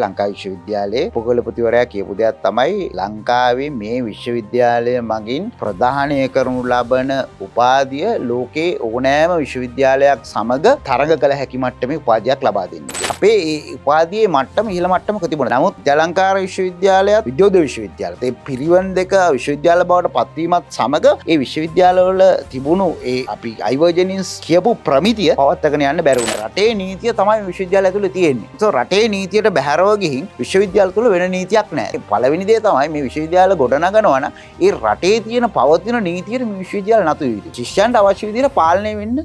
ලංකා විශ්වවිද්‍යාලයේ පොගලපතිවරයා කියපු දෙයක් තමයි ලංකාවේ මේ විශ්වවිද්‍යාලය මගින් ප්‍රධානය කරනු ලබන උපාදිය ලෝකේ ඕනෑම විශ්වවිද්‍යාලයක් සමඟ තරග කළ හැකි මට්ටම උපාදයක් ලබා දෙන්න. අපේ උපාදයේ මට්ටම හිල මට්ටම තිබුණ නමුත් ජලංකාර විශ්වවිද්‍යාලයක් විද්‍යෝධ විශ්වවිද්‍යාලතේ පිරිවන් දෙක විශ්වවිද්‍යාල බවට පත්වීමත් සමඟ ඒ විශ්වවිද්‍යාලවල තිබුණු ඒ අපි අයිවර්ජනින්ස් කියපු ප්‍රමිතිය පවත්තගෙන යන්න බැරුණ රටේ නීතිය තමයි විශ්වවිද්‍යාල ඇතුළ තියෙන්නේ රටේ නීතියට බැහර නිරන්තරව ගිහින් විශ්වවිද්‍යාල තුළ වෙන නීතියක් නෑ පලවෙනි දේ තමයි මේ විශ්වවිද්‍යාල ගොඩනගනවන ඒ රටේ තියෙන පවතින නීතියට විශ්වවිද්‍යාල නතු විට ශිෂ්‍යන්ට අවශ්‍ය විදිර පාලනය වෙන්න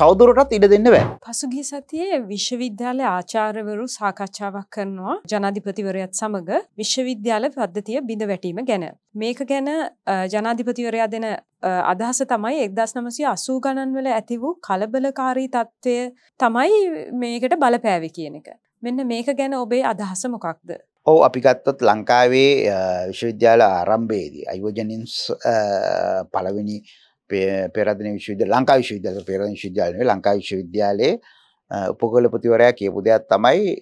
තවදුරටත් ඉඩ දෙන්න බෑ. පසුගිය සතියේ විශ්වවිද්‍යාල ආචාර්යවරු සාකච්ඡාවක් කරනවා ජනාධිපතිවරයාත් සමග විශ්වවිද්‍යාල පද්ධතිය බිඳ වැටීම ගැන. මේක ගැන ජනාධිපතිවරයා දෙන අදහස තමයි එක්දස් නමසය අසූ ගණන්වල ඇති වූ කලබලකාරී තත්ත්වය තමයි මේකට බලපෑවි කියන එක. මෙන්න මේක ගැන ඔබේ අදහස මොකක්ද ඔව අපි ගත්තත් ලංකාවේ විශ්වවිද්‍යාල ආරම්භයේදී අයෝජනින්ස් පළවෙනි පෙරදන විශවිද ලංකා විශ්වවිද්‍යාල පෙරදන විශ්වවිද්‍යාලය ලංකා විශ්වවිද්‍යාලයේ උපකලපතිවරයා කියපු දෙයක් තමයි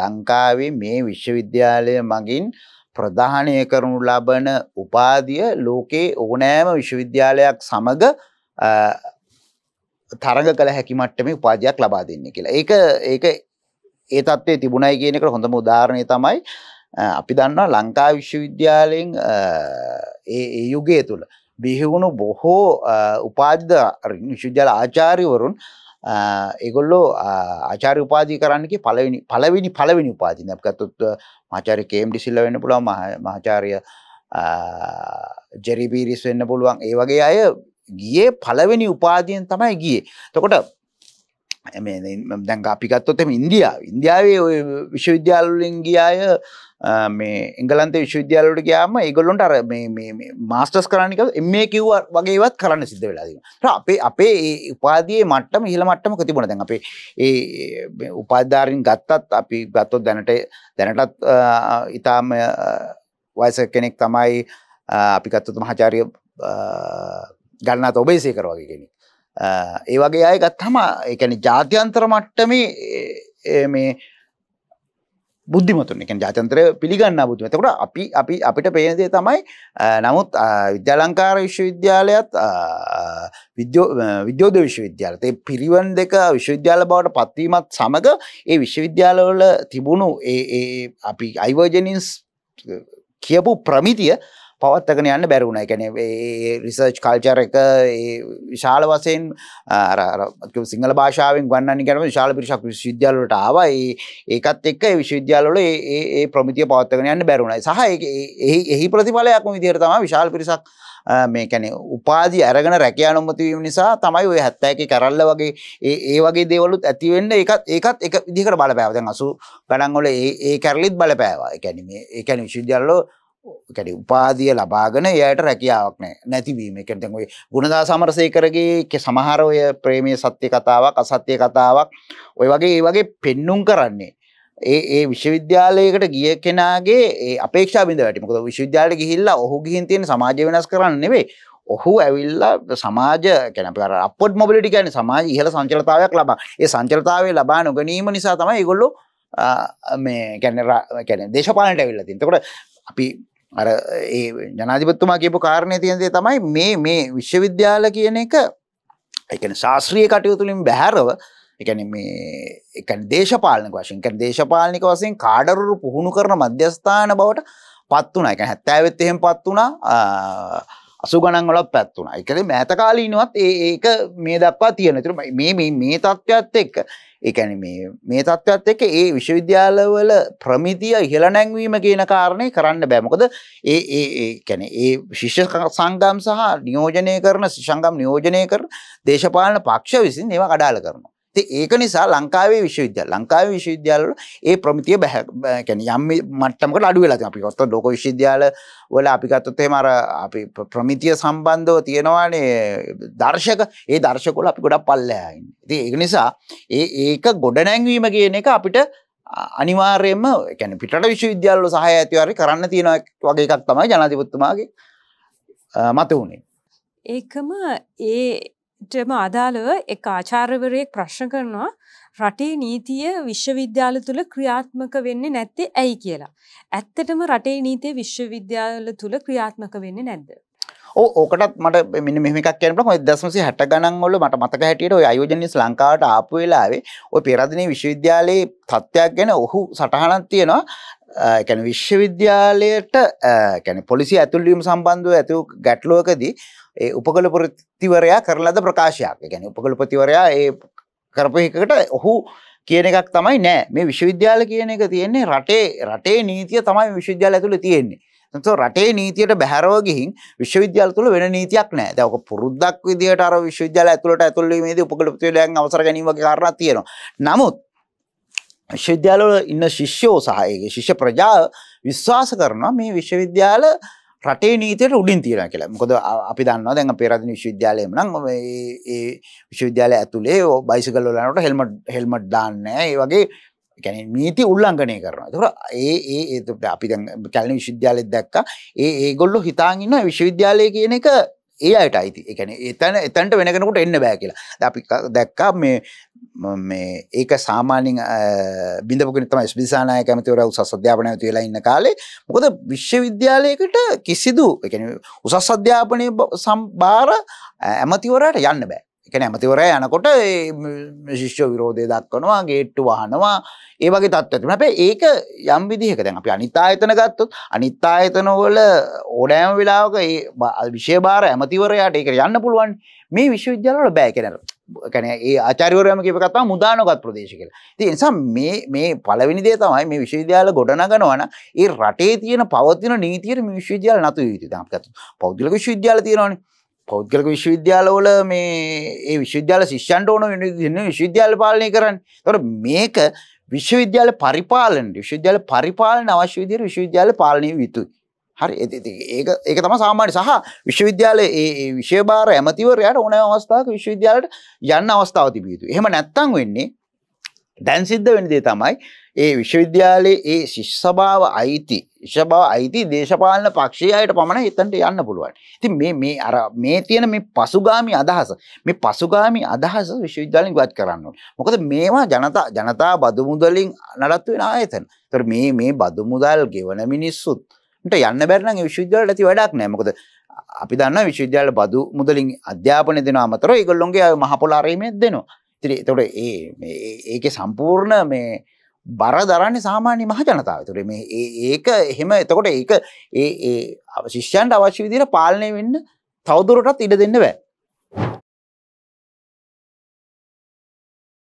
ලංකාවේ මේ විශ්වවිද්‍යාලය මගින් ප්‍රධානය කරනු ලබන උපාදිය ලෝකයේ ඕනෑම විශ්වවිද්‍යාලයක් සමඟ තරග කළ හැකි මට්ටම උපාදයක් ලබා දෙන්න කියලා. ඒක ඒක ඒ තත්ත්වයේ තිබුණයි කියන එකට හොඳම උදාහරණය තමයි අපි දන්නවා ලංකා විශ්වවිද්‍යාලයෙන් ඒ ඒ යුගය තුල බිහිවුණු බොහෝ උපාධ්‍ය විශ්වවිද්‍යාල ආචාර්යවරුන් ඒගොල්ලෝ ආචාර්ය උපාධිය කරන්න කිය පළවෙනි පළවෙනි පළවෙනි උපාධිය. අපි ගත්තොත් මහාචාර්ය කේම්ඩි සිල්වා වෙන්න පුළුවන් මහාචාර්ය ජෙරි බීරිස් වෙන්න පුළුවන්. ඒ වගේ අය ගියේ පළවෙනි උපාධියෙන් තමයි ගියේ. එතකොට Um, දැන් අපිගත්තොතම ඉන්දියා ඉන්දියාවේ ඔය විශ්වවිද්‍යාලලින් ගියාය මේ එංගලන්ත විශ්වවිද්‍යාලට ගයාම ඒගොල්ලොන්ට අර මාස්ටස් කරනික එම කිව් වගේවත් කරන්න සිද්ධ වෙලාදීම අපේ අපේ උපාදයේ මට්ටම හිල මට්ටම තිබුණ දැන් අපේ ඒ උපාධාරින් ගත්තත් අපි ගත්තොත් දැනට දැනටත් ඉතාම වයස කෙනෙක් තමයි අපිගත්තතුම හචාරය ගන්නා ඔබේසේ කරවාගේ කෙනෙක් ඒ වගේ අය ගත්තම එකන ජාත්‍යන්තර මට්ටමේ මේ බුද්ධිමතුන් එක ජාතන්ත්‍රය පිළිගන්න බුදුමතකට අපි අපි අපිට පේනදේ තමයි නමුත් විද්‍යාලංකාර විශ්වවිද්‍යාලයත් විද්‍යෝධ විශ්වවිද්‍යාලතේ පිරිවන් දෙක විශ්වවිද්‍යාල බවට පත්වීමත් සමඟ ඒ විශ්වවිද්‍යාලවල තිබුණු ඒ අපි අයිවර්ජනින්ස් කියපු ප්‍රමිතිය පවත්තගෙන යන්න බැරිුණා. ඒ කියන්නේ ඒ රිසර්ච් කල්චර් එක ඒ විශාල වශයෙන් අර අර සිංහල භාෂාවෙන් ගන්නන්න කියන විශාල පිරිසක් විශ්වවිද්‍යාල වලට ආවා. ඒ ඒකත් එක්ක ඒ විශ්වවිද්‍යාල වල ඒ ඒ ප්‍රමිතිය පවත්තගෙන යන්න බැරිුණා. සහ ඒ එහි ප්‍රතිඵලයක් විදිහට තමයි විශාල පිරිසක් මේ කැනෙ උපාදි අරගෙන රැකයා නොමතිවීම නිසා තමයි ඔය හැත්තෑක කරල්ල වගේ ඒ වගේ දේවලුත් ඇතිවෙන්න එකත් ඒකත් එක දිකට බලපෑවදන් අසු ගඩන්ගොල ඒ කරලිත් බලපෑවා එකැනීම ඒකැන විශුද්‍යල්ලෝ කැඩි උපාදිය ලබාගෙන එයට රැකියාවක් නෑ නැතිවීම එක දැන් ඔය ගුණදා සමරසේකරගේ සමහර ඔය ප්‍රේමයේ සත්‍ය කතාවක් අසත්‍ය කතාවක් ඔය වගේ ඒ වගේ පෙන්눔 කරන්නේ ඒ ඒ විශ්වවිද්‍යාලයකට ගිය කෙනාගේ ඒ අපේක්ෂා බිඳ වැටි මොකද විශ්වවිද්‍යාලයට ගිහිල්ලා ඔහු ගිහින් තියෙන සමාජය වෙනස් කරන්න නෙවෙයි ඔහු ඇවිල්ලා සමාජ කැන අප අපොඩ් මොබිලිටි කියන්නේ සමාජ ඉහළ සංචලතාවයක් ලබා ඒ සංචලතාවය ලබා නොගැනීම නිසා තමයි ඒගොල්ලෝ මේ කැන කැන දේශපාලනට ඇවිල්ලා තියෙන්නේ. එතකොට අපි අර ඒ ජනාධිපත්තුමා කියපු කාරණය තියෙනදේ තමයි මේ මේ විශ්වවිද්‍යාල කියන එක එකන ශාස්ත්‍රීය කටයුතුලින් බැහැරව එකන මේ එක දේශපාලනක වශයෙන් එක දේශපාලනික වසයෙන් කාඩරුරු පුහුණු කරන මධ්‍යස්ථාන බවට පත් වුණ එක හැත්තෑවෙත් එහෙම පත් වුණා අසු ගණන්වලක් පැත්වුණා. ඒ කියන්නේ මෑත කාලීනවත් ඒක මේ දක්වා තියෙන. ඒතර මේ මේ මේ தත්ත්වයත් එක්ක ඒ කියන්නේ මේ මේ தත්ත්වයත් එක්ක ඒ විශ්වවිද්‍යාලවල ප්‍රමිතිය ඉහළ නැංවීම කියන කාරණේ කරන්න බෑ. මොකද ඒ ඒ ඒ කියන්නේ ඒ ශිෂ්‍ය සංගම් සහ නියෝජනය කරන සංගම් නියෝජනය කරන දේශපාලන පක්ෂ විසින් ඒවා කඩාල කරනවා. ඉතින් ඒක නිසා ලංකාවේ විශ්වවිද්‍යාල ලංකාවේ විශ්වවිද්‍යාල වල ඒ ප්‍රමිතිය බෑ يعني යම් මට්ටමකට අඩු වෙලා තියෙනවා. අපි ගත්තොත් ලෝක විශ්වවිද්‍යාල වල අපි ගත්තොත් එහෙම අර අපි ප්‍රමිතිය සම්බන්ධව තියෙනවානේ දර්ශක. ඒ දර්ශක වල අපි ගොඩක් පල්ලෙහා ඉන්නේ. ඉතින් ඒක නිසා ඒ ඒක ගොඩනැංවීම කියන එක අපිට අනිවාර්යයෙන්ම يعني පිටරට විශ්වවිද්‍යාලවල සහාය ඇතිවරි කරන්න තියෙන වගේ එකක් තමයි ජනාධිපතිතුමාගේ මත උනේ. ඒකම ඒ ටම අදාළව එක ආචාර්යවරයෙක් ප්‍රශ්න කරනවා රටේ නීතිය විශ්වවිද්‍යාල තුළ ක්‍රියාත්මක වෙන්නේ නැත්තේ ඇයි කියලා. ඇත්තටම රටේ නීතිය විශ්වවිද්‍යාල තුළ ක්‍රියාත්මක වෙන්නේ නැද්ද. ඕකටත් මට මෙ මෙමක් කියනට ොයි දසමසි හැට ගනන්වල මට මතක හැටියට ඔය අයෝජනිස් ලංකාවට ආපු වෙලාවේ ඔය පෙරදිනේ විශ්වවිද්‍යාලයේ තත්ත්වයක් ගැන ඔහු සටහනක් තියෙනවා කැන විශ්වවිද්‍යාලයට කැන පොලිසි ඇතුල්ලීම සම්බන්ධව ඇතු ගැටලුවකදී ඒ උපකළ පොරතිවරයා කරලද ප්‍රකාශයක් ගැන උපකළ ප්‍රතිවරයා ඒ කරපහිකට ඔහු කියන එකක් තමයි නෑ මේ විශ්වවිද්‍යාල කියන එක තියෙන්නේ රටේ රටේ නීතිය තමයි විශ්වවිද්‍යාල ඇතුළ තියෙන්නේ තො රටේ නීතියට බැහැරව ගිහින් විශ්වවිද්‍යාල තුළ වෙන නීතියක් නෑ දැක පුරුද්දක් විදිට අර විශ්වවිද්‍යාල ඇතුළට ඇතුළේ මේදී උපකළ ප්‍රතිවරයන් අවසර ගැනීමගේ කාරණා තියෙනවා නමුත් විශ්වවිද්‍යාලවල ඉන්න ශිෂ්‍යෝ සහ ශිෂ්‍ය ප්‍රජාව විශ්වාස කරනවා මේ විශ්වවිද්‍යාල රටේ නීතියට උඩින් තියෙනවා කියලා. මොකද අපි දන්නවා දැන් අපේ රජින විශ්වවිද්‍යාලයේම නම් මේ ඒ විශ්වවිද්‍යාලය ඇතුලේ බයිසිකල් වල යනකොට හෙල්මට් හෙල්මට් දාන්නේ නැහැ. ඒ වගේ කියන්නේ නීති උල්ලංඝනය කරනවා. ඒතකොට ඒ ඒ ඒ අපි දැන් කැලණි විශ්වවිද්‍යාලෙත් දැක්කා. ඒ ඒගොල්ලෝ හිතාගෙන ඉන්නවා විශ්වවිද්‍යාලය කියන එක ඒ අයට අයිති එකන එතන එතන්ට වෙනකෙනකුට එන්න බෑ කියලා අපි දැක්කා මේ ඒක සාමානින් බිඳපුනතම ස්පිසානාය කැමතිවර උසස් අධ්‍යාපනය තුවෙලා ඉන්න කාලේ මොකද විශ්වවිද්‍යාලයකට කිසිදු එකන උසස් අධ්‍යාපනය සම්බාර ඇමතිවරට යන්න බෑ එකන ඇමතිවරය යනකොට ශිෂ්‍ය විරෝධය දක්වනවා ගේට්ටු වහනවා ඒවගේ තත්වතින අපේ ඒක යම් විදිහක දැන් අපි අනිතා එතන ගත්තොත් අනිත්තා එතනවල ඕඩෑම වෙලාවක ඒ විශෂභාර ඇමතිවරයාට ඒක යන්න පුළුවන් මේ විශ්වවිද්‍යාලට බෑ කෙනර කැන ඒ ආචරවරයම කිප කතා මුදානගත් ප්‍රදේශ කළ ති නිසා මේ මේ පලවිනිදේ තමයි මේ විශ්වවිද්‍යාල ගොඩනගනවන ඒ රටේ තියෙන පවතින නීතිර විශ්වවිද්‍යාල නතු යුතු ත පෞද්ගලක විශ්වවිද්‍යාල තියෙනවානේ පෞද්ගලක විශ්වවිද්‍යාලවල මේ ඒ විශ්වවිද්‍යාල ශිෂ්‍යන්ට ඕන වෙන විශ්වවිද්‍යාල පාලනය කරන්න. තොර මේක විශ්වවිද්‍යාල පරිපාලනට විශ්වවිද්‍යාල පරිපාලන අවශ්‍ය විදිහට විශ්වවිද්‍යාල පාලනය යුතුයි. හරි ඒක ඒක තමයි සාමාන්‍ය සහ විශ්වවිද්‍යාලයේ ඒ විෂය භාර ඇමතිවරයාට ඕනෑම අවස්ථාවක විශ්වවිද්‍යාලයට යන්න අවස්ථාවක් තිබිය යුතුයි. එහෙම නැත්නම් වෙන්නේ දැන් සිද්ධ වෙන දේ තමයි ඒ විශ්වවිද්‍යාලයේ ඒ ශිෂ්‍යභාව අයිති ශිෂ්‍යභාව අයිති දේශපාලන පක්ෂයේ අයට පමණ එතනට යන්න පුළුවන්. ඉතින් මේ මේ අර මේ තියෙන මේ පසුගාමි අදහස මේ පසුගාමි අදහස විශ්වවිද්‍යාලෙන් ඉවත් කරන්න ඕනේ. මොකද මේවා ජනතා ජනතා බදු මුදලින් නඩත්තු වෙන ආයතන. ඒතර මේ මේ බදු මුදල් ගෙවන මිනිස්සුත් උන්ට යන්න බැරි නම් ඒ විශ්වවිද්‍යාලයට ඇති වැඩක් නැහැ. මොකද අපි දන්නවා විශ්වවිද්‍යාල බදු මුදලින් අධ්‍යාපනය දෙනවා අමතරව ඒගොල්ලොන්ගේ මහ පොළ අරීමේ දෙනවා. ඉතින් ඒතකොට ඒ මේකේ සම්පූර්ණ මේ බර දරන්නේ සාමාන්‍ය මහ ජනතාව තුර මේ ඒක එහෙම එතකොට ඒක ඒ ශිෂ්‍යන්ට අවශ්‍ය විදිර පාලනය වෙන්න තවදුරටත් ඉඩ දෙන්න බෑ